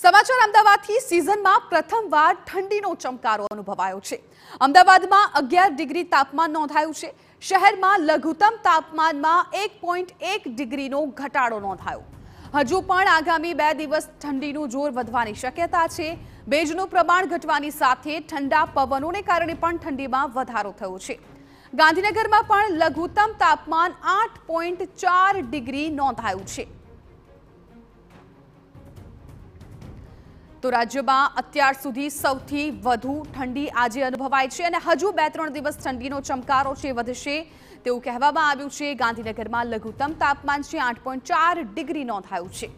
સમાચાર અમદાવાદથી સિઝનમાં પ્રથમવાર ઠંડીનો ચમકારો અનુભવાયો છે અમદાવાદમાં અગિયાર ડિગ્રી તાપમાન નોંધાયું છે શહેરમાં લઘુત્તમ તાપમાનમાં એક પોઈન્ટ એક ડિગ્રીનો ઘટાડો નોંધાયો હજુ પણ આગામી બે દિવસ ઠંડીનું જોર વધવાની શક્યતા છે ભેજનું પ્રમાણ ઘટવાની સાથે ઠંડા પવનોને કારણે પણ ઠંડીમાં વધારો થયો છે ગાંધીનગરમાં પણ લઘુત્તમ તાપમાન આઠ પોઈન્ટ ચાર ડિગ્રી નોંધાયું છે તો રાજ્યમાં અત્યાર સુધી સૌથી વધુ ઠંડી આજે અનુભવાય છે અને હજુ બે ત્રણ દિવસ ઠંડીનો ચમકારો છે વધશે તેવું કહેવામાં આવ્યું છે ગાંધીનગરમાં લઘુત્તમ તાપમાન છે આઠ ડિગ્રી નોંધાયું છે